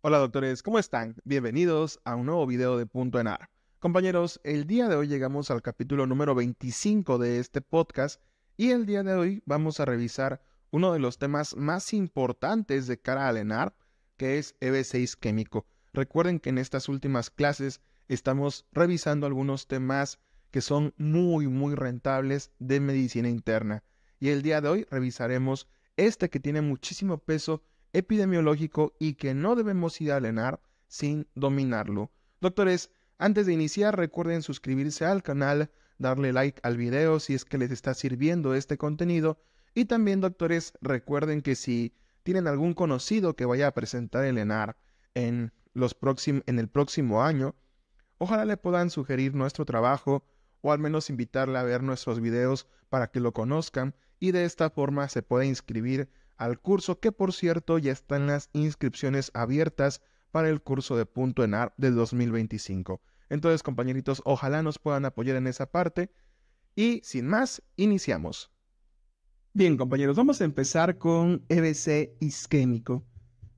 Hola doctores, ¿cómo están? Bienvenidos a un nuevo video de Punto Enar. Compañeros, el día de hoy llegamos al capítulo número 25 de este podcast y el día de hoy vamos a revisar uno de los temas más importantes de cara al ENAR, que es EB6 químico. Recuerden que en estas últimas clases estamos revisando algunos temas que son muy, muy rentables de medicina interna. Y el día de hoy revisaremos este que tiene muchísimo peso epidemiológico y que no debemos ir ENAR sin dominarlo. Doctores, antes de iniciar recuerden suscribirse al canal, darle like al video si es que les está sirviendo este contenido y también doctores recuerden que si tienen algún conocido que vaya a presentar el ENAR en, los en el próximo año, ojalá le puedan sugerir nuestro trabajo o al menos invitarle a ver nuestros videos para que lo conozcan y de esta forma se pueda inscribir al curso que por cierto ya están las inscripciones abiertas para el curso de punto en ARP del 2025. Entonces compañeritos, ojalá nos puedan apoyar en esa parte y sin más, iniciamos. Bien compañeros, vamos a empezar con EBC isquémico.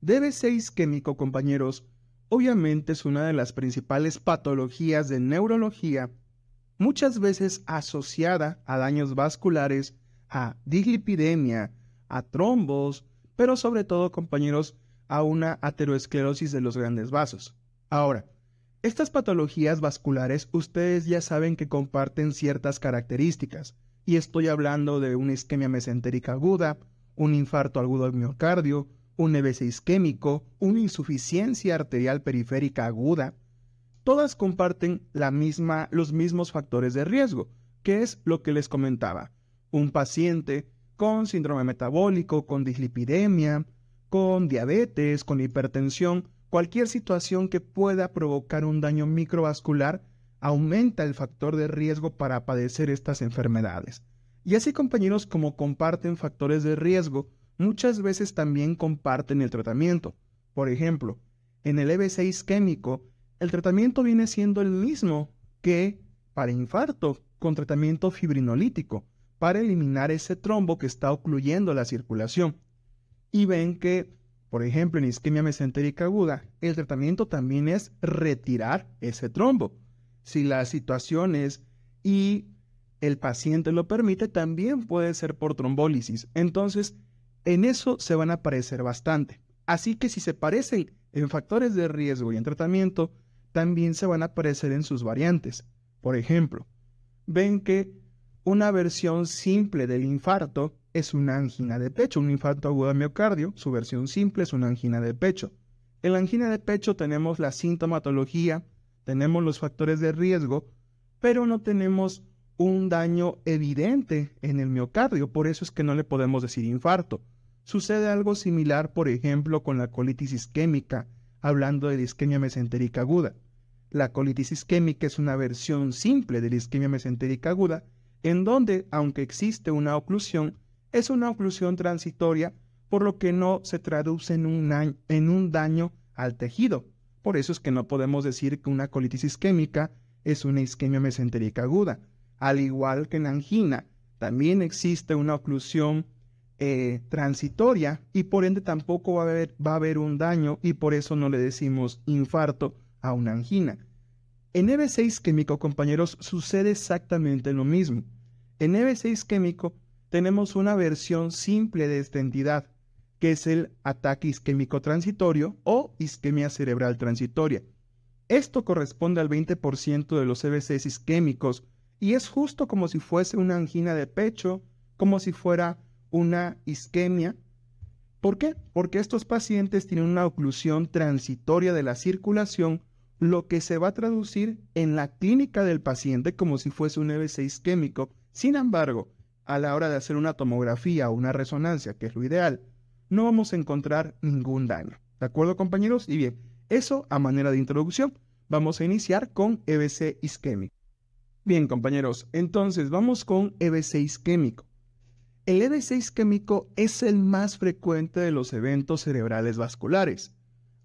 DBC e isquémico compañeros, obviamente es una de las principales patologías de neurología, muchas veces asociada a daños vasculares, a dislipidemia, a trombos, pero sobre todo, compañeros, a una ateroesclerosis de los grandes vasos. Ahora, estas patologías vasculares ustedes ya saben que comparten ciertas características, y estoy hablando de una isquemia mesentérica aguda, un infarto agudo de miocardio, un EBC isquémico, una insuficiencia arterial periférica aguda. Todas comparten la misma, los mismos factores de riesgo, que es lo que les comentaba. Un paciente con síndrome metabólico, con dislipidemia, con diabetes, con hipertensión, cualquier situación que pueda provocar un daño microvascular aumenta el factor de riesgo para padecer estas enfermedades. Y así compañeros como comparten factores de riesgo, muchas veces también comparten el tratamiento. Por ejemplo, en el EB6 isquémico, el tratamiento viene siendo el mismo que para infarto con tratamiento fibrinolítico para eliminar ese trombo que está ocluyendo la circulación. Y ven que, por ejemplo, en isquemia mesentérica aguda, el tratamiento también es retirar ese trombo. Si la situación es y el paciente lo permite, también puede ser por trombólisis. Entonces, en eso se van a parecer bastante. Así que si se parecen en factores de riesgo y en tratamiento, también se van a aparecer en sus variantes. Por ejemplo, ven que una versión simple del infarto es una angina de pecho, un infarto agudo de miocardio, su versión simple es una angina de pecho. En la angina de pecho tenemos la sintomatología, tenemos los factores de riesgo, pero no tenemos un daño evidente en el miocardio, por eso es que no le podemos decir infarto. Sucede algo similar, por ejemplo, con la colitis isquémica, hablando de isquemia mesentérica aguda. La colitis isquémica es una versión simple de la isquemia mesentérica aguda, en donde, aunque existe una oclusión, es una oclusión transitoria, por lo que no se traduce en un, daño, al tejido. Por eso es que no podemos decir que una colitis isquémica es una isquemia mesenterica aguda, al igual que en angina. También existe una oclusión eh, transitoria y por ende tampoco va a haber un daño y por eso no le decimos infarto a una angina. En EB6 químico, compañeros, sucede exactamente lo mismo. En EB6 tenemos una versión simple de esta entidad, que es el ataque isquémico transitorio o isquemia cerebral transitoria. Esto corresponde al 20% de los EBCs isquémicos y es justo como si fuese una angina de pecho, como si fuera una isquemia. ¿Por qué? Porque estos pacientes tienen una oclusión transitoria de la circulación lo que se va a traducir en la clínica del paciente como si fuese un EBC isquémico. Sin embargo, a la hora de hacer una tomografía o una resonancia, que es lo ideal, no vamos a encontrar ningún daño. ¿De acuerdo, compañeros? Y bien, eso a manera de introducción. Vamos a iniciar con EBC isquémico. Bien, compañeros, entonces vamos con EBC isquémico. El EBC isquémico es el más frecuente de los eventos cerebrales vasculares.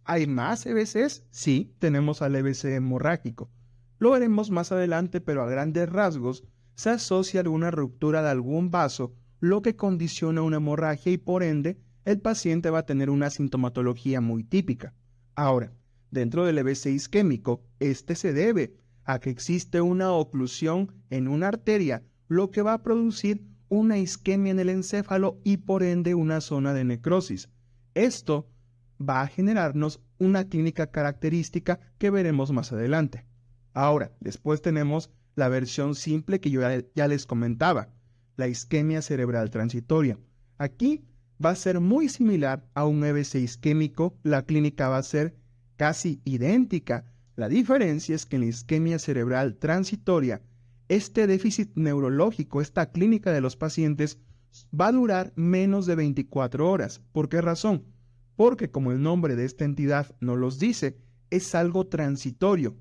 ¿Hay más EBCs? Sí, tenemos al EBC hemorrágico. Lo veremos más adelante, pero a grandes rasgos se asocia alguna ruptura de algún vaso, lo que condiciona una hemorragia y por ende el paciente va a tener una sintomatología muy típica. Ahora, dentro del EBC isquémico, este se debe a que existe una oclusión en una arteria, lo que va a producir una isquemia en el encéfalo y por ende una zona de necrosis. Esto va a generarnos una clínica característica que veremos más adelante. Ahora, después tenemos la versión simple que yo ya les comentaba, la isquemia cerebral transitoria. Aquí va a ser muy similar a un EBC isquémico, la clínica va a ser casi idéntica. La diferencia es que en la isquemia cerebral transitoria, este déficit neurológico, esta clínica de los pacientes, va a durar menos de 24 horas. ¿Por qué razón? porque como el nombre de esta entidad no los dice, es algo transitorio.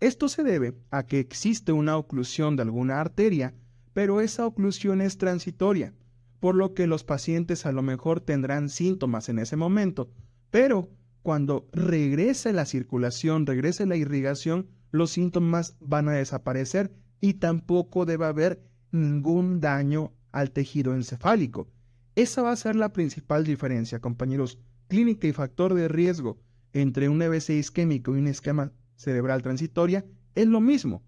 Esto se debe a que existe una oclusión de alguna arteria, pero esa oclusión es transitoria, por lo que los pacientes a lo mejor tendrán síntomas en ese momento, pero cuando regrese la circulación, regrese la irrigación, los síntomas van a desaparecer y tampoco debe haber ningún daño al tejido encefálico. Esa va a ser la principal diferencia, compañeros, clínica y factor de riesgo entre un EBC isquémico y un esquema cerebral transitoria es lo mismo.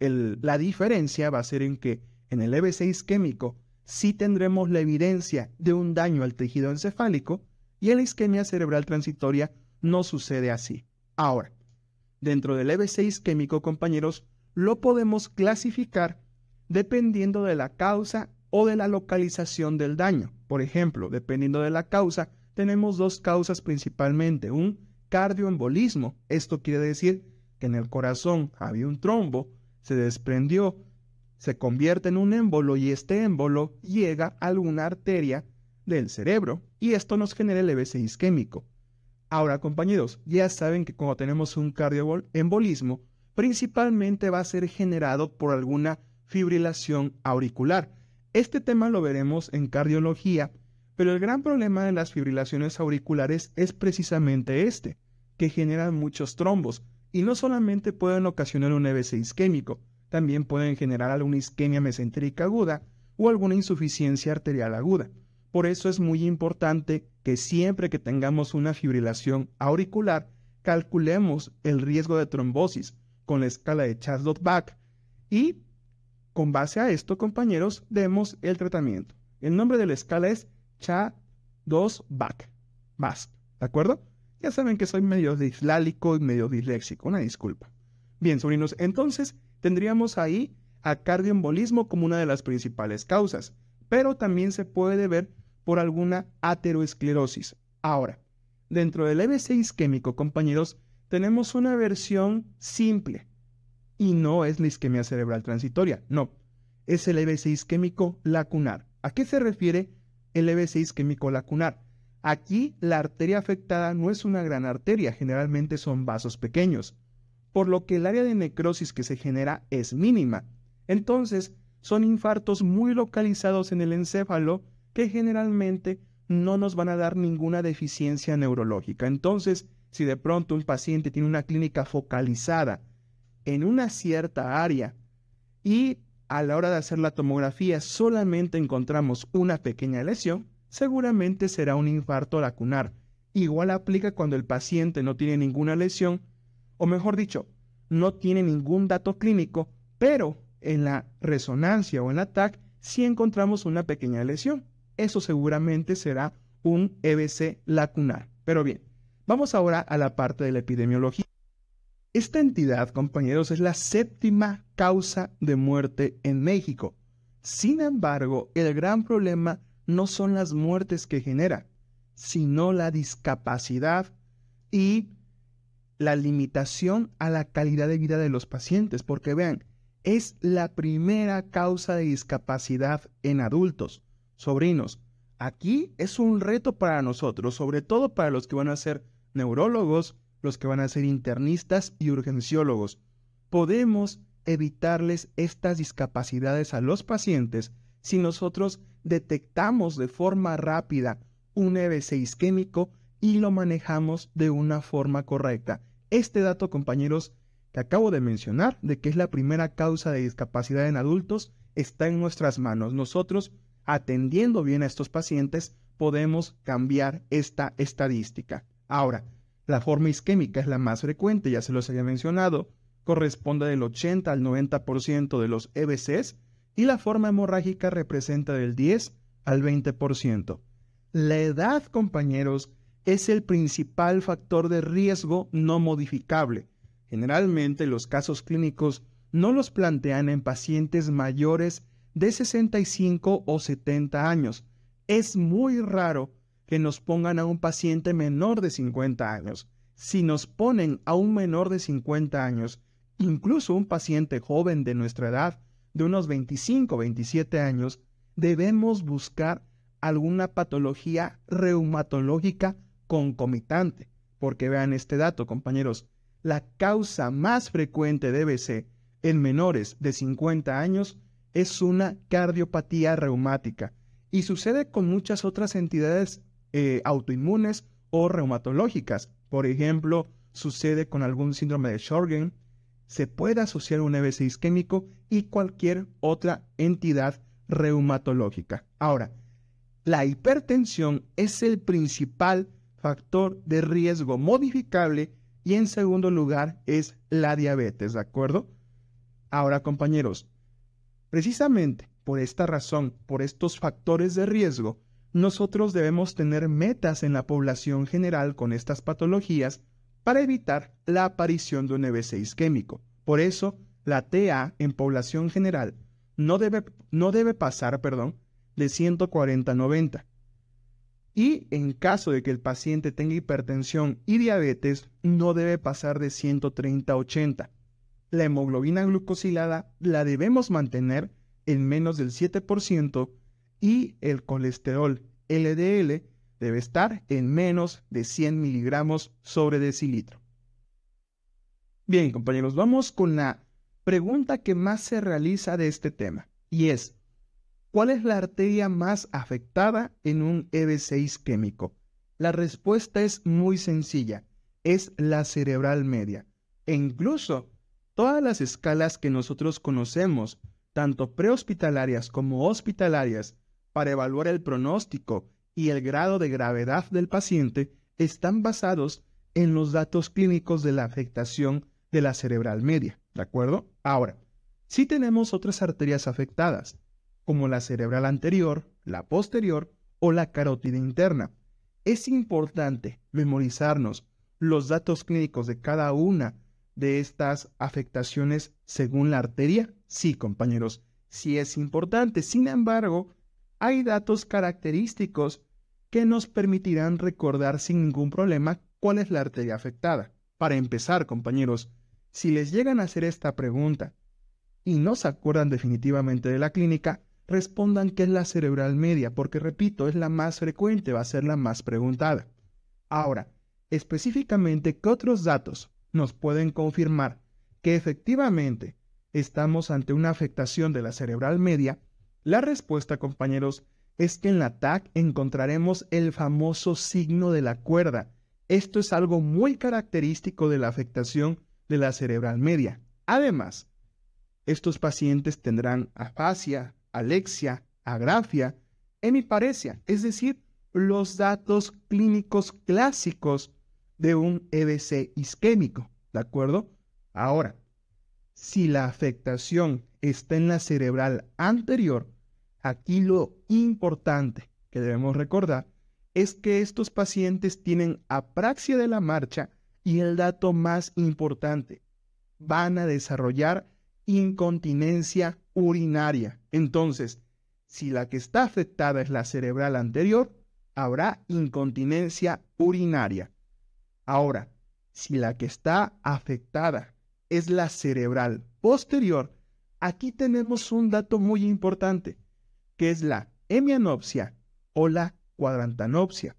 la diferencia va a ser en que en el EBC isquémico sí tendremos la evidencia de un daño al tejido encefálico y en la isquemia cerebral transitoria no sucede así. Ahora, dentro del EBC isquémico, compañeros, lo podemos clasificar dependiendo de la causa o de la localización del daño. Por ejemplo, dependiendo de la causa, tenemos dos causas principalmente. Un cardioembolismo, esto quiere decir que en el corazón había un trombo, se desprendió, se convierte en un émbolo y este émbolo llega a alguna arteria del cerebro y esto nos genera el EBC isquémico. Ahora compañeros, ya saben que cuando tenemos un cardioembolismo, principalmente va a ser generado por alguna fibrilación auricular. Este tema lo veremos en cardiología, pero el gran problema de las fibrilaciones auriculares es precisamente este, que generan muchos trombos, y no solamente pueden ocasionar un EBC isquémico, también pueden generar alguna isquemia mesentérica aguda o alguna insuficiencia arterial aguda. Por eso es muy importante que siempre que tengamos una fibrilación auricular, calculemos el riesgo de trombosis con la escala de chaslot bach y con base a esto, compañeros, demos el tratamiento. El nombre de la escala es CHA2BAC. ¿de acuerdo? Ya saben que soy medio dislálico y medio disléxico, una disculpa. Bien, sobrinos, entonces tendríamos ahí a cardioembolismo como una de las principales causas, pero también se puede ver por alguna ateroesclerosis. Ahora, dentro del EBC isquémico, compañeros, tenemos una versión simple, y no es la isquemia cerebral transitoria, no, es el EBC isquémico lacunar. ¿A qué se refiere el EBC isquémico lacunar? Aquí la arteria afectada no es una gran arteria, generalmente son vasos pequeños, por lo que el área de necrosis que se genera es mínima. Entonces, son infartos muy localizados en el encéfalo que generalmente no nos van a dar ninguna deficiencia neurológica. Entonces, si de pronto un paciente tiene una clínica focalizada en una cierta área y a la hora de hacer la tomografía solamente encontramos una pequeña lesión, seguramente será un infarto lacunar. Igual aplica cuando el paciente no tiene ninguna lesión, o mejor dicho, no tiene ningún dato clínico, pero en la resonancia o en la TAC sí encontramos una pequeña lesión. Eso seguramente será un EBC lacunar. Pero bien, vamos ahora a la parte de la epidemiología. Esta entidad, compañeros, es la séptima causa de muerte en México. Sin embargo, el gran problema no son las muertes que genera, sino la discapacidad y la limitación a la calidad de vida de los pacientes, porque vean, es la primera causa de discapacidad en adultos. Sobrinos, aquí es un reto para nosotros, sobre todo para los que van a ser neurólogos, los que van a ser internistas y urgenciólogos. Podemos evitarles estas discapacidades a los pacientes si nosotros detectamos de forma rápida un EBC isquémico y lo manejamos de una forma correcta. Este dato, compañeros, que acabo de mencionar, de que es la primera causa de discapacidad en adultos, está en nuestras manos. Nosotros, atendiendo bien a estos pacientes, podemos cambiar esta estadística. Ahora, la forma isquémica es la más frecuente, ya se los había mencionado, corresponde del 80 al 90% de los EBCs y la forma hemorrágica representa del 10 al 20%. La edad, compañeros, es el principal factor de riesgo no modificable. Generalmente los casos clínicos no los plantean en pacientes mayores de 65 o 70 años. Es muy raro que que nos pongan a un paciente menor de 50 años. Si nos ponen a un menor de 50 años, incluso un paciente joven de nuestra edad, de unos 25 o 27 años, debemos buscar alguna patología reumatológica concomitante. Porque vean este dato, compañeros, la causa más frecuente de BC en menores de 50 años es una cardiopatía reumática y sucede con muchas otras entidades eh, autoinmunes o reumatológicas. Por ejemplo, sucede con algún síndrome de Sjögren, se puede asociar un EBC isquémico y cualquier otra entidad reumatológica. Ahora, la hipertensión es el principal factor de riesgo modificable y en segundo lugar es la diabetes, ¿de acuerdo? Ahora, compañeros, precisamente por esta razón, por estos factores de riesgo, nosotros debemos tener metas en la población general con estas patologías para evitar la aparición de un EBC isquémico. Por eso, la TA en población general no debe, no debe pasar perdón, de 140 90. Y en caso de que el paciente tenga hipertensión y diabetes, no debe pasar de 130 80. La hemoglobina glucosilada la debemos mantener en menos del 7% y el colesterol LDL debe estar en menos de 100 miligramos sobre decilitro. Bien, compañeros, vamos con la pregunta que más se realiza de este tema y es, ¿cuál es la arteria más afectada en un EB6 isquémico? La respuesta es muy sencilla, es la cerebral media. E incluso todas las escalas que nosotros conocemos, tanto prehospitalarias como hospitalarias, para evaluar el pronóstico y el grado de gravedad del paciente están basados en los datos clínicos de la afectación de la cerebral media, ¿de acuerdo? Ahora, si tenemos otras arterias afectadas, como la cerebral anterior, la posterior o la carótida interna. Es importante memorizarnos los datos clínicos de cada una de estas afectaciones según la arteria? Sí, compañeros, sí es importante. Sin embargo, hay datos característicos que nos permitirán recordar sin ningún problema cuál es la arteria afectada. Para empezar, compañeros, si les llegan a hacer esta pregunta y no se acuerdan definitivamente de la clínica, respondan que es la cerebral media, porque repito, es la más frecuente, va a ser la más preguntada. Ahora, específicamente, ¿qué otros datos nos pueden confirmar que efectivamente estamos ante una afectación de la cerebral media la respuesta, compañeros, es que en la TAC encontraremos el famoso signo de la cuerda. Esto es algo muy característico de la afectación de la cerebral media. Además, estos pacientes tendrán afasia, alexia, agrafia, hemiparesia, es decir, los datos clínicos clásicos de un EBC isquémico, ¿de acuerdo? Ahora, si la afectación está en la cerebral anterior, Aquí lo importante que debemos recordar es que estos pacientes tienen apraxia de la marcha y el dato más importante, van a desarrollar incontinencia urinaria. Entonces, si la que está afectada es la cerebral anterior, habrá incontinencia urinaria. Ahora, si la que está afectada es la cerebral posterior, aquí tenemos un dato muy importante que es la hemianopsia o la cuadrantanopsia.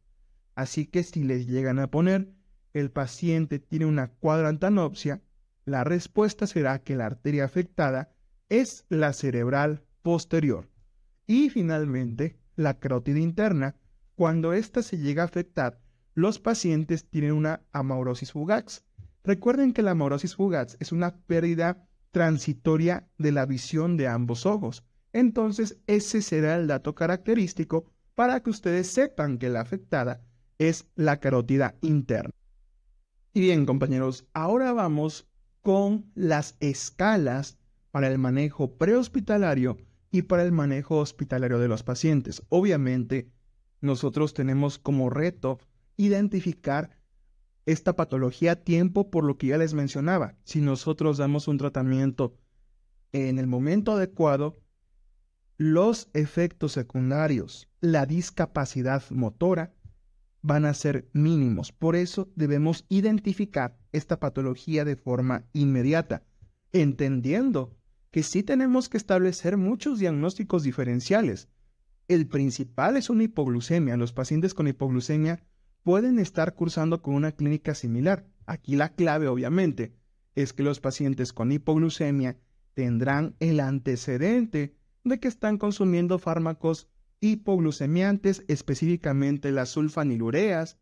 Así que si les llegan a poner el paciente tiene una cuadrantanopsia, la respuesta será que la arteria afectada es la cerebral posterior. Y finalmente, la carótida interna, cuando ésta se llega a afectar, los pacientes tienen una amaurosis fugax. Recuerden que la amaurosis fugaz es una pérdida transitoria de la visión de ambos ojos entonces ese será el dato característico para que ustedes sepan que la afectada es la carótida interna. Y bien, compañeros, ahora vamos con las escalas para el manejo prehospitalario y para el manejo hospitalario de los pacientes. Obviamente, nosotros tenemos como reto identificar esta patología a tiempo por lo que ya les mencionaba. Si nosotros damos un tratamiento en el momento adecuado, los efectos secundarios, la discapacidad motora, van a ser mínimos. Por eso debemos identificar esta patología de forma inmediata, entendiendo que sí tenemos que establecer muchos diagnósticos diferenciales. El principal es una hipoglucemia. Los pacientes con hipoglucemia pueden estar cursando con una clínica similar. Aquí la clave, obviamente, es que los pacientes con hipoglucemia tendrán el antecedente de que están consumiendo fármacos hipoglucemiantes, específicamente las sulfanilureas.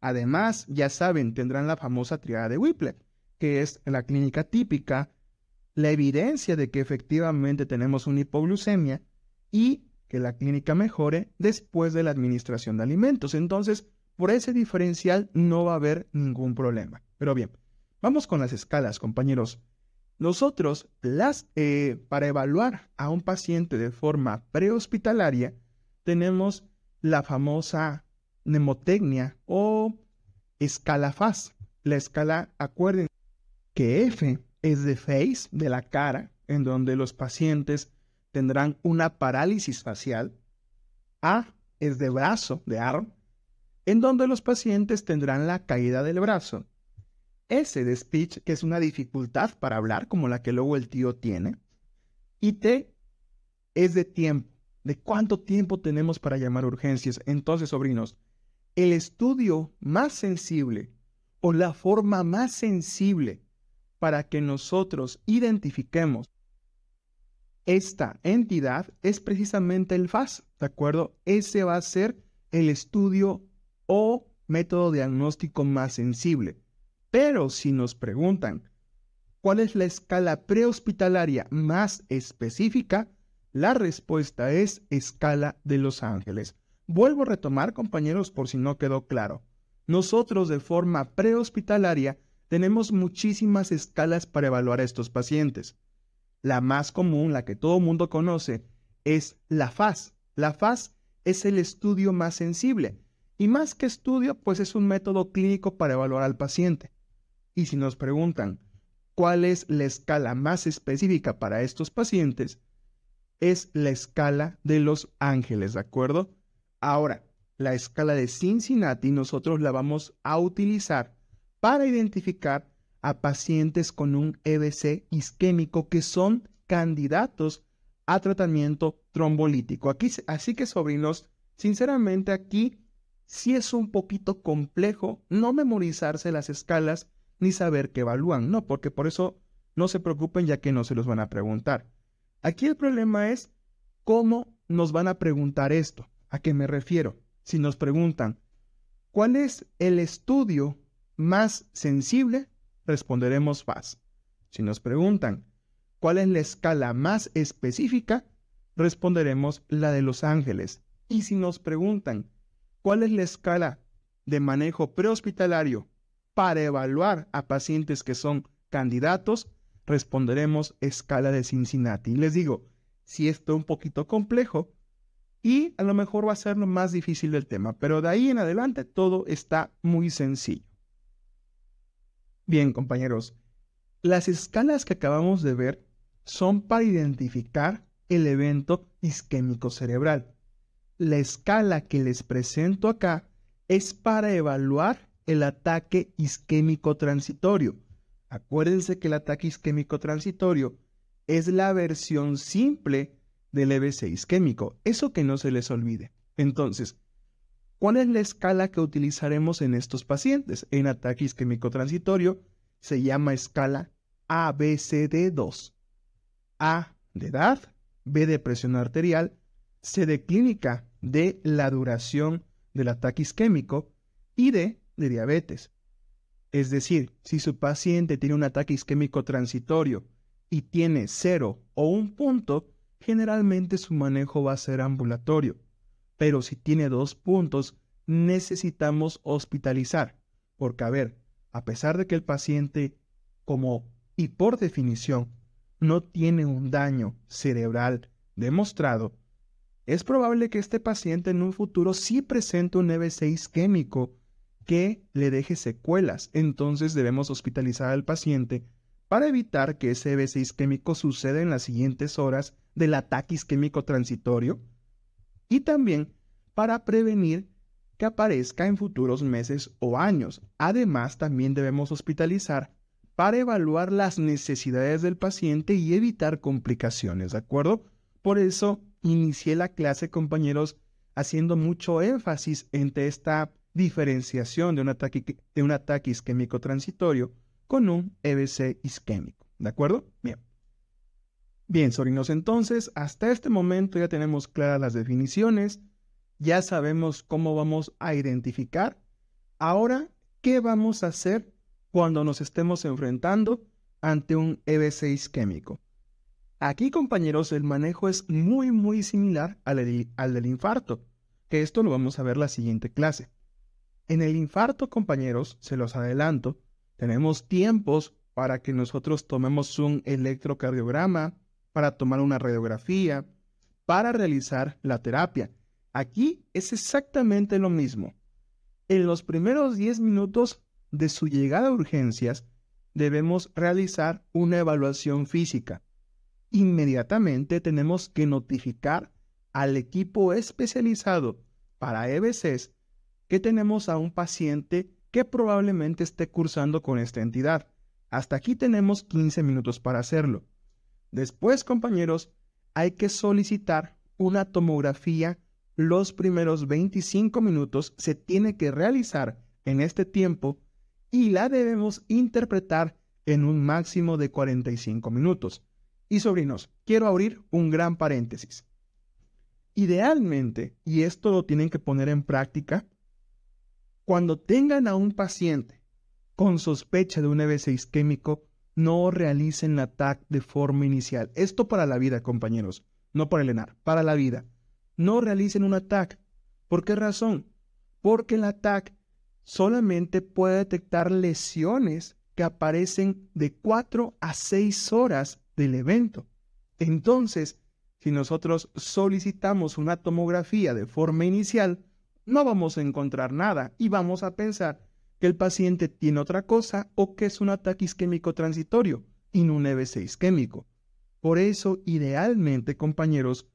Además, ya saben, tendrán la famosa triada de Whipple, que es la clínica típica, la evidencia de que efectivamente tenemos una hipoglucemia y que la clínica mejore después de la administración de alimentos. Entonces, por ese diferencial no va a haber ningún problema. Pero bien, vamos con las escalas, compañeros. Nosotros, eh, para evaluar a un paciente de forma prehospitalaria, tenemos la famosa mnemotecnia o escala FAS. La escala, acuérdense que F es de face, de la cara, en donde los pacientes tendrán una parálisis facial. A es de brazo, de arm, en donde los pacientes tendrán la caída del brazo. S de speech, que es una dificultad para hablar, como la que luego el tío tiene. Y T es de tiempo, de cuánto tiempo tenemos para llamar urgencias. Entonces, sobrinos, el estudio más sensible o la forma más sensible para que nosotros identifiquemos esta entidad es precisamente el FAS, ¿de acuerdo? Ese va a ser el estudio o método diagnóstico más sensible. Pero si nos preguntan cuál es la escala prehospitalaria más específica, la respuesta es escala de Los Ángeles. Vuelvo a retomar, compañeros, por si no quedó claro. Nosotros de forma prehospitalaria tenemos muchísimas escalas para evaluar a estos pacientes. La más común, la que todo mundo conoce, es la FAS. La FAS es el estudio más sensible y más que estudio, pues es un método clínico para evaluar al paciente. Y si nos preguntan cuál es la escala más específica para estos pacientes, es la escala de los ángeles, ¿de acuerdo? Ahora, la escala de Cincinnati nosotros la vamos a utilizar para identificar a pacientes con un EBC isquémico que son candidatos a tratamiento trombolítico. Aquí, así que sobrinos, sinceramente aquí sí es un poquito complejo no memorizarse las escalas ni saber qué evalúan, no, porque por eso no se preocupen ya que no se los van a preguntar. Aquí el problema es cómo nos van a preguntar esto. ¿A qué me refiero? Si nos preguntan, ¿cuál es el estudio más sensible? Responderemos FAS. Si nos preguntan, ¿cuál es la escala más específica? Responderemos la de Los Ángeles. Y si nos preguntan, ¿cuál es la escala de manejo prehospitalario para evaluar a pacientes que son candidatos, responderemos escala de Cincinnati. Les digo, si esto es un poquito complejo y a lo mejor va a ser lo más difícil del tema, pero de ahí en adelante todo está muy sencillo. Bien, compañeros, las escalas que acabamos de ver son para identificar el evento isquémico cerebral. La escala que les presento acá es para evaluar el ataque isquémico transitorio. Acuérdense que el ataque isquémico transitorio es la versión simple del EBC isquémico. Eso que no se les olvide. Entonces, ¿cuál es la escala que utilizaremos en estos pacientes? En ataque isquémico transitorio se llama escala ABCD2. A de edad, B de presión arterial, C de clínica de la duración del ataque isquémico y D de diabetes. Es decir, si su paciente tiene un ataque isquémico transitorio y tiene cero o un punto, generalmente su manejo va a ser ambulatorio. Pero si tiene dos puntos, necesitamos hospitalizar. Porque, a ver, a pesar de que el paciente, como y por definición, no tiene un daño cerebral demostrado, es probable que este paciente en un futuro sí presente un EBC isquémico que le deje secuelas. Entonces debemos hospitalizar al paciente para evitar que ese EBC isquémico suceda en las siguientes horas del ataque isquémico transitorio y también para prevenir que aparezca en futuros meses o años. Además, también debemos hospitalizar para evaluar las necesidades del paciente y evitar complicaciones, ¿de acuerdo? Por eso inicié la clase, compañeros, haciendo mucho énfasis entre esta diferenciación de un ataque, de un ataque isquémico transitorio con un EBC isquémico. ¿De acuerdo? Bien. Bien, sorinos, entonces, hasta este momento ya tenemos claras las definiciones, ya sabemos cómo vamos a identificar. Ahora, ¿qué vamos a hacer cuando nos estemos enfrentando ante un EBC isquémico? Aquí, compañeros, el manejo es muy, muy similar al, al del infarto, que esto lo vamos a ver la siguiente clase. En el infarto, compañeros, se los adelanto, tenemos tiempos para que nosotros tomemos un electrocardiograma, para tomar una radiografía, para realizar la terapia. Aquí es exactamente lo mismo. En los primeros 10 minutos de su llegada a urgencias, debemos realizar una evaluación física. Inmediatamente tenemos que notificar al equipo especializado para EBCs que tenemos a un paciente que probablemente esté cursando con esta entidad. Hasta aquí tenemos 15 minutos para hacerlo. Después, compañeros, hay que solicitar una tomografía. Los primeros 25 minutos se tiene que realizar en este tiempo y la debemos interpretar en un máximo de 45 minutos. Y sobrinos, quiero abrir un gran paréntesis. Idealmente, y esto lo tienen que poner en práctica, cuando tengan a un paciente con sospecha de un EB6 isquémico, no realicen la TAC de forma inicial. Esto para la vida, compañeros, no para el ENAR, para la vida. No realicen un TAC. ¿Por qué razón? Porque la TAC solamente puede detectar lesiones que aparecen de 4 a 6 horas del evento. Entonces, si nosotros solicitamos una tomografía de forma inicial, no vamos a encontrar nada y vamos a pensar que el paciente tiene otra cosa o que es un ataque isquémico transitorio y no un EBC isquémico. Por eso, idealmente, compañeros,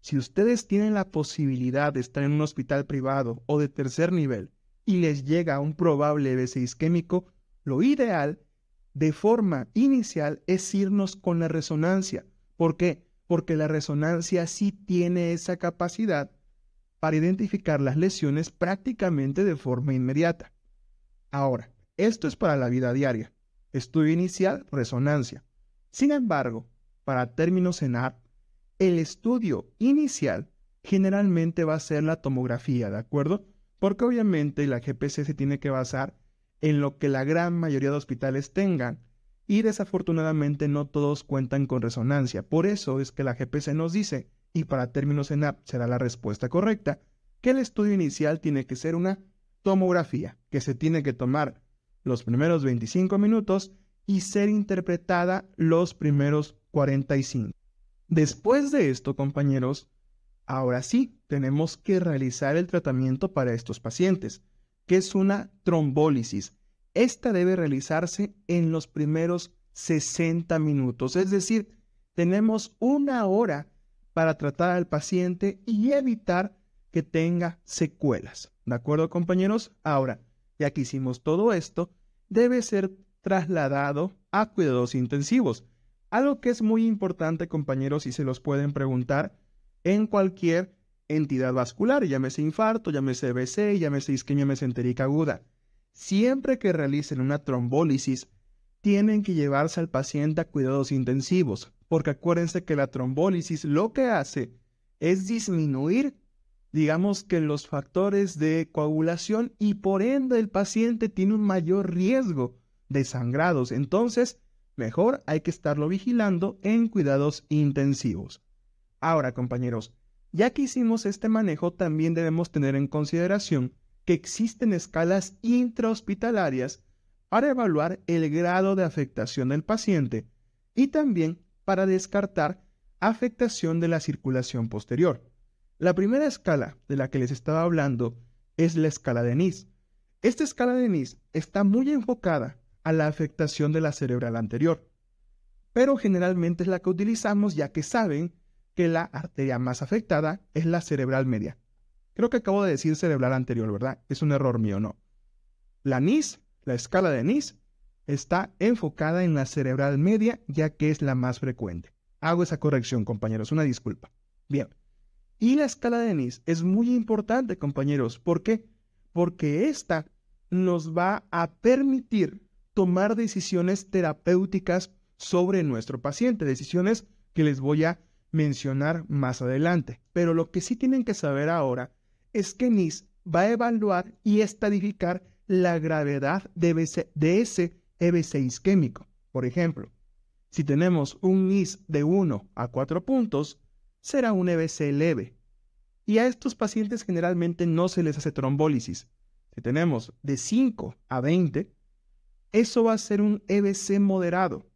si ustedes tienen la posibilidad de estar en un hospital privado o de tercer nivel y les llega un probable EBC isquémico, lo ideal de forma inicial es irnos con la resonancia. ¿Por qué? Porque la resonancia sí tiene esa capacidad para identificar las lesiones prácticamente de forma inmediata. Ahora, esto es para la vida diaria. Estudio inicial, resonancia. Sin embargo, para términos en ARP, el estudio inicial generalmente va a ser la tomografía, ¿de acuerdo? Porque obviamente la GPC se tiene que basar en lo que la gran mayoría de hospitales tengan y desafortunadamente no todos cuentan con resonancia. Por eso es que la GPC nos dice y para términos en app será la respuesta correcta, que el estudio inicial tiene que ser una tomografía, que se tiene que tomar los primeros 25 minutos y ser interpretada los primeros 45. Después de esto, compañeros, ahora sí tenemos que realizar el tratamiento para estos pacientes, que es una trombólisis. Esta debe realizarse en los primeros 60 minutos, es decir, tenemos una hora para tratar al paciente y evitar que tenga secuelas. ¿De acuerdo, compañeros? Ahora, ya que hicimos todo esto, debe ser trasladado a cuidados intensivos. Algo que es muy importante, compañeros, y se los pueden preguntar en cualquier entidad vascular, llámese infarto, llámese BC, llámese isquemia mesentérica aguda. Siempre que realicen una trombólisis tienen que llevarse al paciente a cuidados intensivos, porque acuérdense que la trombólisis lo que hace es disminuir, digamos que los factores de coagulación y por ende el paciente tiene un mayor riesgo de sangrados. Entonces, mejor hay que estarlo vigilando en cuidados intensivos. Ahora, compañeros, ya que hicimos este manejo, también debemos tener en consideración que existen escalas intrahospitalarias para evaluar el grado de afectación del paciente y también para descartar afectación de la circulación posterior. La primera escala de la que les estaba hablando es la escala de NIS. Esta escala de NIS está muy enfocada a la afectación de la cerebral anterior, pero generalmente es la que utilizamos ya que saben que la arteria más afectada es la cerebral media. Creo que acabo de decir cerebral anterior, ¿verdad? Es un error mío, ¿no? La NIS la escala de NIS está enfocada en la cerebral media, ya que es la más frecuente. Hago esa corrección, compañeros, una disculpa. Bien. Y la escala de NIS es muy importante, compañeros. ¿Por qué? Porque esta nos va a permitir tomar decisiones terapéuticas sobre nuestro paciente, decisiones que les voy a mencionar más adelante. Pero lo que sí tienen que saber ahora es que NIS va a evaluar y estadificar la gravedad de, ese EBC isquémico. Por ejemplo, si tenemos un IS de 1 a 4 puntos, será un EBC leve. Y a estos pacientes generalmente no se les hace trombólisis. Si tenemos de 5 a 20, eso va a ser un EBC moderado.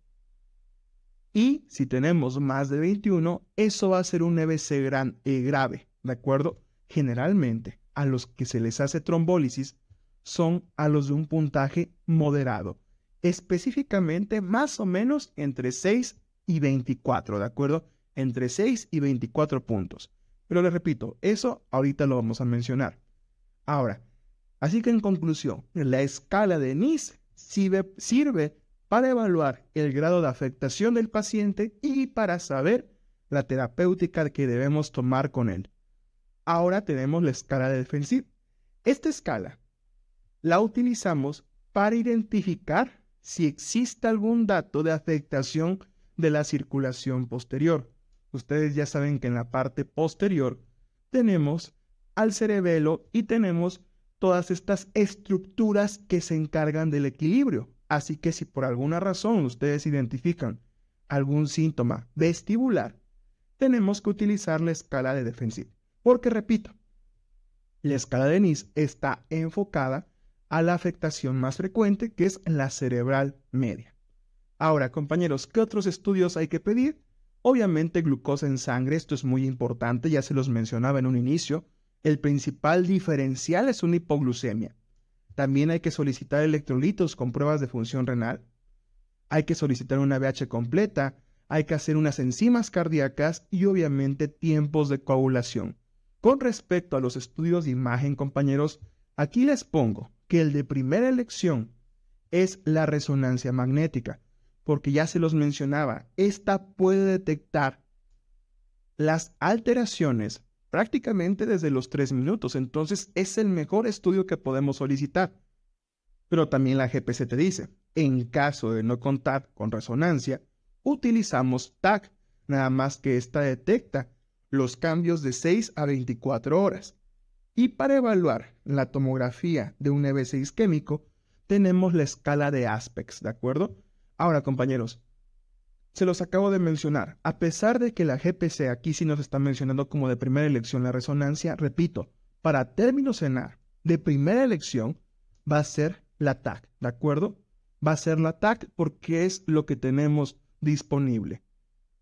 Y si tenemos más de 21, eso va a ser un EBC gran, eh, grave, ¿de acuerdo? Generalmente, a los que se les hace trombólisis son a los de un puntaje moderado, específicamente más o menos entre 6 y 24, ¿de acuerdo? Entre 6 y 24 puntos. Pero les repito, eso ahorita lo vamos a mencionar. Ahora, así que en conclusión, la escala de NIS sirve, para evaluar el grado de afectación del paciente y para saber la terapéutica que debemos tomar con él. Ahora tenemos la escala de defensiva. Esta escala la utilizamos para identificar si existe algún dato de afectación de la circulación posterior. Ustedes ya saben que en la parte posterior tenemos al cerebelo y tenemos todas estas estructuras que se encargan del equilibrio. Así que si por alguna razón ustedes identifican algún síntoma vestibular, tenemos que utilizar la escala de defensiva. Porque repito, la escala de NIS está enfocada a la afectación más frecuente, que es la cerebral media. Ahora, compañeros, ¿qué otros estudios hay que pedir? Obviamente glucosa en sangre, esto es muy importante, ya se los mencionaba en un inicio. El principal diferencial es una hipoglucemia. También hay que solicitar electrolitos con pruebas de función renal. Hay que solicitar una BH completa, hay que hacer unas enzimas cardíacas y obviamente tiempos de coagulación. Con respecto a los estudios de imagen, compañeros, aquí les pongo que el de primera elección es la resonancia magnética, porque ya se los mencionaba, esta puede detectar las alteraciones prácticamente desde los tres minutos, entonces es el mejor estudio que podemos solicitar. Pero también la GPC te dice, en caso de no contar con resonancia, utilizamos TAC, nada más que esta detecta los cambios de 6 a 24 horas. Y para evaluar la tomografía de un EBC isquémico, tenemos la escala de aspects, ¿de acuerdo? Ahora, compañeros, se los acabo de mencionar. A pesar de que la GPC aquí sí nos está mencionando como de primera elección la resonancia, repito, para términos cenar de primera elección va a ser la TAC, ¿de acuerdo? Va a ser la TAC porque es lo que tenemos disponible.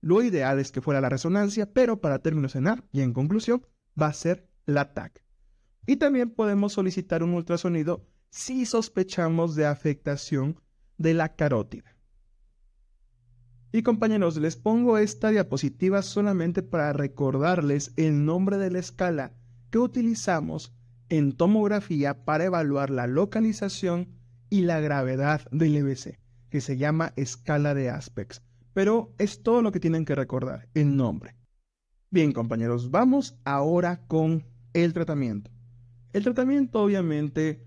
Lo ideal es que fuera la resonancia, pero para términos cenar, y en conclusión va a ser la TAC. Y también podemos solicitar un ultrasonido si sospechamos de afectación de la carótida. Y compañeros, les pongo esta diapositiva solamente para recordarles el nombre de la escala que utilizamos en tomografía para evaluar la localización y la gravedad del EBC, que se llama escala de aspects, Pero es todo lo que tienen que recordar, el nombre. Bien, compañeros, vamos ahora con el tratamiento. El tratamiento obviamente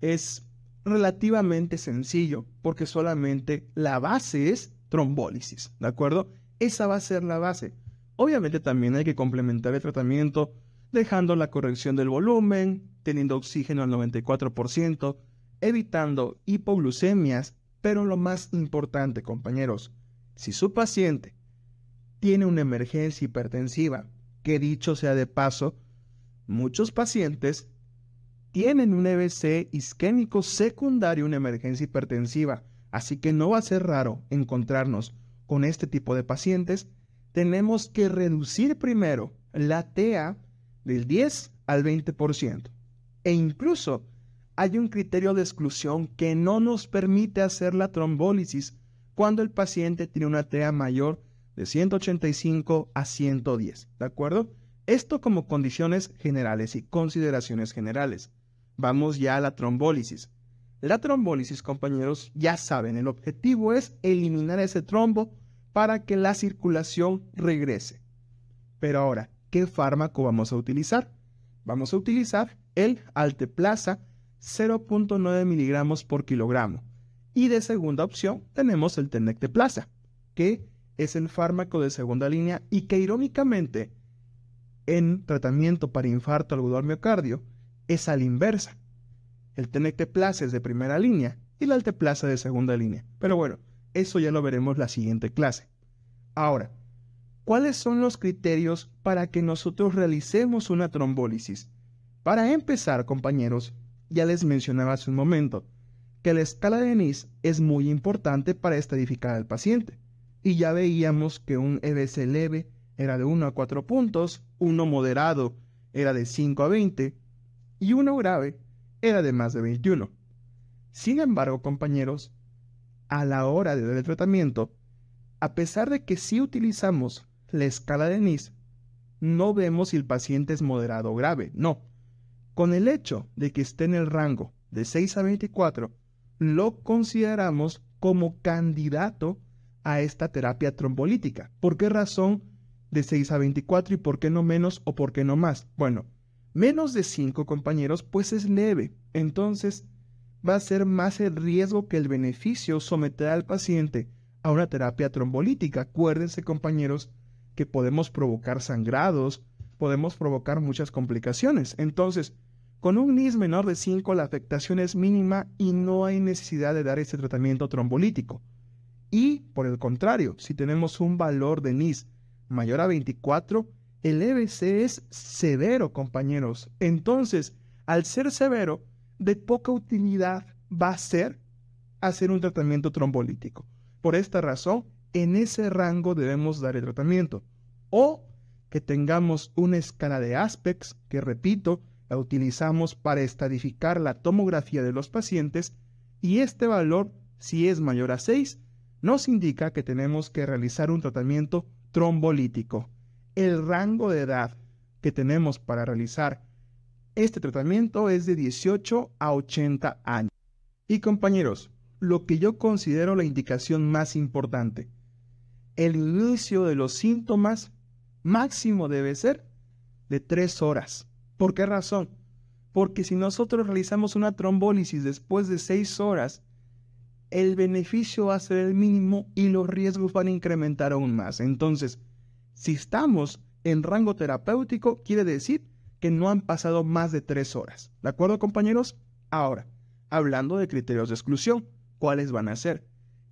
es relativamente sencillo porque solamente la base es trombólisis, ¿de acuerdo? Esa va a ser la base. Obviamente también hay que complementar el tratamiento dejando la corrección del volumen, teniendo oxígeno al 94%, evitando hipoglucemias, pero lo más importante, compañeros, si su paciente tiene una emergencia hipertensiva, que dicho sea de paso, muchos pacientes tienen un EBC isquémico secundario, una emergencia hipertensiva. Así que no va a ser raro encontrarnos con este tipo de pacientes. Tenemos que reducir primero la TEA del 10 al 20%. E incluso hay un criterio de exclusión que no nos permite hacer la trombólisis cuando el paciente tiene una TEA mayor de 185 a 110. ¿De acuerdo? Esto como condiciones generales y consideraciones generales. Vamos ya a la trombólisis. La trombólisis, compañeros, ya saben, el objetivo es eliminar ese trombo para que la circulación regrese. Pero ahora, ¿qué fármaco vamos a utilizar? Vamos a utilizar el alteplaza 0.9 miligramos por kilogramo. Y de segunda opción tenemos el tenecteplaza, que es el fármaco de segunda línea y que irónicamente en tratamiento para infarto agudo miocardio es a la inversa. El Tenecteplaza es de primera línea y la Alteplaza de segunda línea. Pero bueno, eso ya lo veremos la siguiente clase. Ahora, ¿cuáles son los criterios para que nosotros realicemos una trombólisis? Para empezar, compañeros, ya les mencionaba hace un momento que la escala de NIS es muy importante para estadificar al paciente. Y ya veíamos que un EBC leve era de 1 a 4 puntos, uno moderado era de 5 a 20, y uno grave era de más de 21. Sin embargo, compañeros, a la hora de dar el tratamiento, a pesar de que sí utilizamos la escala de NIS, no vemos si el paciente es moderado o grave, no. Con el hecho de que esté en el rango de 6 a 24, lo consideramos como candidato a esta terapia trombolítica. ¿Por qué razón de 6 a 24 y por qué no menos o por qué no más? Bueno, Menos de 5, compañeros pues es leve, entonces va a ser más el riesgo que el beneficio someter al paciente a una terapia trombolítica. Acuérdense compañeros que podemos provocar sangrados, podemos provocar muchas complicaciones. Entonces, con un NIS menor de 5 la afectación es mínima y no hay necesidad de dar ese tratamiento trombolítico. Y, por el contrario, si tenemos un valor de NIS mayor a 24, el EBC es severo, compañeros. Entonces, al ser severo, de poca utilidad va a ser hacer un tratamiento trombolítico. Por esta razón, en ese rango debemos dar el tratamiento. O que tengamos una escala de aspects que repito, la utilizamos para estadificar la tomografía de los pacientes, y este valor, si es mayor a 6, nos indica que tenemos que realizar un tratamiento trombolítico el rango de edad que tenemos para realizar este tratamiento es de 18 a 80 años. Y compañeros, lo que yo considero la indicación más importante, el inicio de los síntomas máximo debe ser de 3 horas. ¿Por qué razón? Porque si nosotros realizamos una trombólisis después de 6 horas, el beneficio va a ser el mínimo y los riesgos van a incrementar aún más. Entonces, si estamos en rango terapéutico, quiere decir que no han pasado más de tres horas. ¿De acuerdo, compañeros? Ahora, hablando de criterios de exclusión, ¿cuáles van a ser?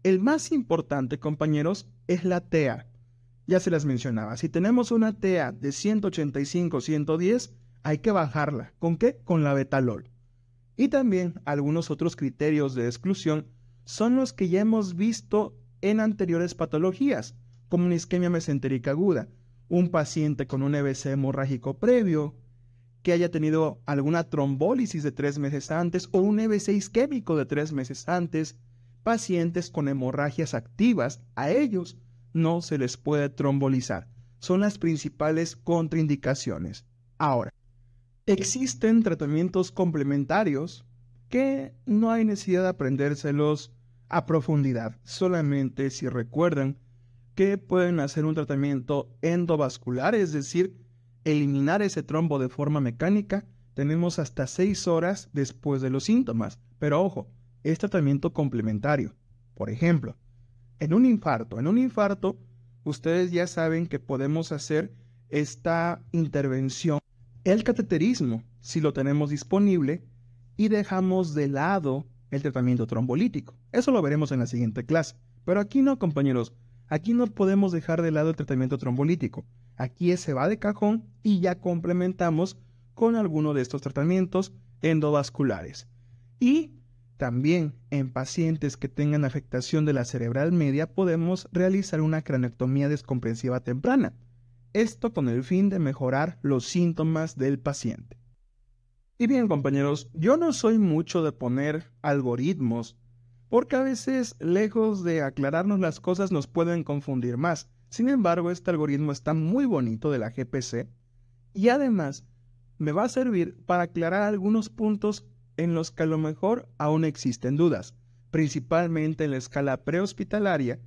El más importante, compañeros, es la TEA. Ya se las mencionaba, si tenemos una TEA de 185-110, hay que bajarla. ¿Con qué? Con la betalol. Y también algunos otros criterios de exclusión son los que ya hemos visto en anteriores patologías. ...como una isquemia mesentérica aguda, un paciente con un EBC hemorrágico previo, que haya tenido alguna trombólisis de tres meses antes o un EBC isquémico de tres meses antes, pacientes con hemorragias activas, a ellos no se les puede trombolizar. Son las principales contraindicaciones. Ahora, existen tratamientos complementarios que no hay necesidad de aprendérselos a profundidad. Solamente si recuerdan que pueden hacer un tratamiento endovascular, es decir, eliminar ese trombo de forma mecánica. Tenemos hasta 6 horas después de los síntomas, pero ojo, es tratamiento complementario. Por ejemplo, en un infarto, en un infarto, ustedes ya saben que podemos hacer esta intervención, el cateterismo, si lo tenemos disponible, y dejamos de lado el tratamiento trombolítico. Eso lo veremos en la siguiente clase. Pero aquí no, compañeros, Aquí no podemos dejar de lado el tratamiento trombolítico. Aquí se va de cajón y ya complementamos con alguno de estos tratamientos endovasculares. Y también en pacientes que tengan afectación de la cerebral media podemos realizar una cranectomía descomprensiva temprana. Esto con el fin de mejorar los síntomas del paciente. Y bien compañeros, yo no soy mucho de poner algoritmos porque a veces, lejos de aclararnos las cosas, nos pueden confundir más. Sin embargo, este algoritmo está muy bonito de la GPC y además me va a servir para aclarar algunos puntos en los que a lo mejor aún existen dudas, principalmente en la escala prehospitalaria,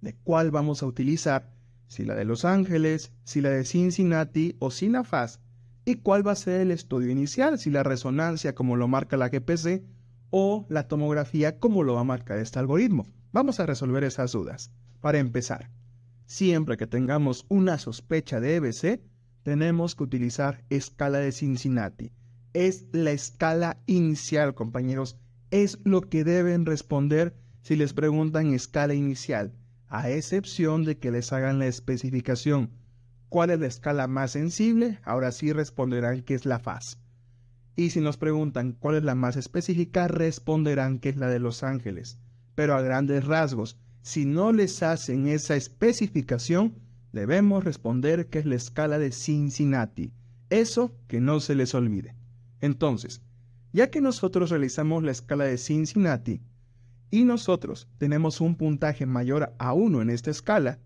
de cuál vamos a utilizar, si la de Los Ángeles, si la de Cincinnati o sinafas y cuál va a ser el estudio inicial, si la resonancia, como lo marca la GPC, o la tomografía como lo va a marcar este algoritmo. Vamos a resolver esas dudas. Para empezar, siempre que tengamos una sospecha de EBC, tenemos que utilizar escala de Cincinnati. Es la escala inicial, compañeros. Es lo que deben responder si les preguntan escala inicial, a excepción de que les hagan la especificación. ¿Cuál es la escala más sensible? Ahora sí responderán que es la FAS. Y si nos preguntan cuál es la más específica, responderán que es la de Los Ángeles. Pero a grandes rasgos, si no les hacen esa especificación, debemos responder que es la escala de Cincinnati. Eso que no se les olvide. Entonces, ya que nosotros realizamos la escala de Cincinnati y nosotros tenemos un puntaje mayor a 1 en esta escala,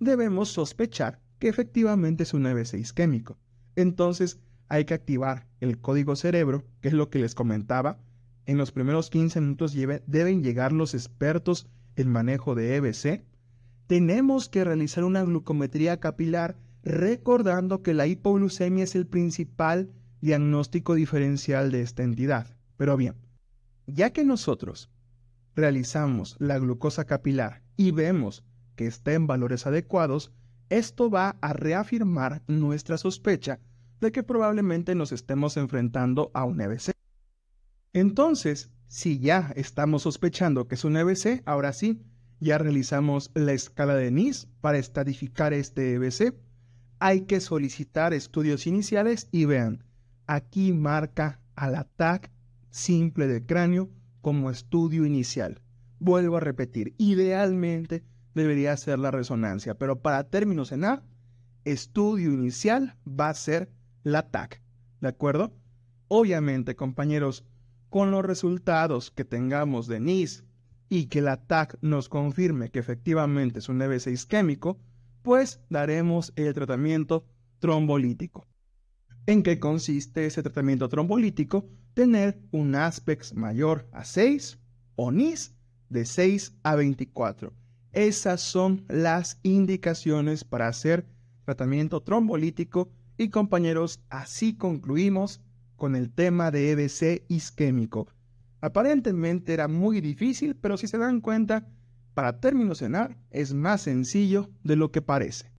debemos sospechar que efectivamente es un EBC isquémico. Entonces, hay que activar el código cerebro, que es lo que les comentaba. En los primeros 15 minutos deben llegar los expertos en manejo de EBC. Tenemos que realizar una glucometría capilar recordando que la hipoglucemia es el principal diagnóstico diferencial de esta entidad. Pero bien, ya que nosotros realizamos la glucosa capilar y vemos que está en valores adecuados, esto va a reafirmar nuestra sospecha de que probablemente nos estemos enfrentando a un EBC. Entonces, si ya estamos sospechando que es un EBC, ahora sí, ya realizamos la escala de NIS para estadificar este EBC. Hay que solicitar estudios iniciales y vean, aquí marca al ataque simple de cráneo como estudio inicial. Vuelvo a repetir, idealmente debería ser la resonancia, pero para términos en A, estudio inicial va a ser la TAC. ¿De acuerdo? Obviamente, compañeros, con los resultados que tengamos de NIS y que la TAC nos confirme que efectivamente es un EB6 isquémico, pues daremos el tratamiento trombolítico. ¿En qué consiste ese tratamiento trombolítico? Tener un ASPEX mayor a 6 o NIS de 6 a 24. Esas son las indicaciones para hacer tratamiento trombolítico y compañeros, así concluimos con el tema de EBC isquémico. Aparentemente era muy difícil, pero si se dan cuenta, para cenar es más sencillo de lo que parece.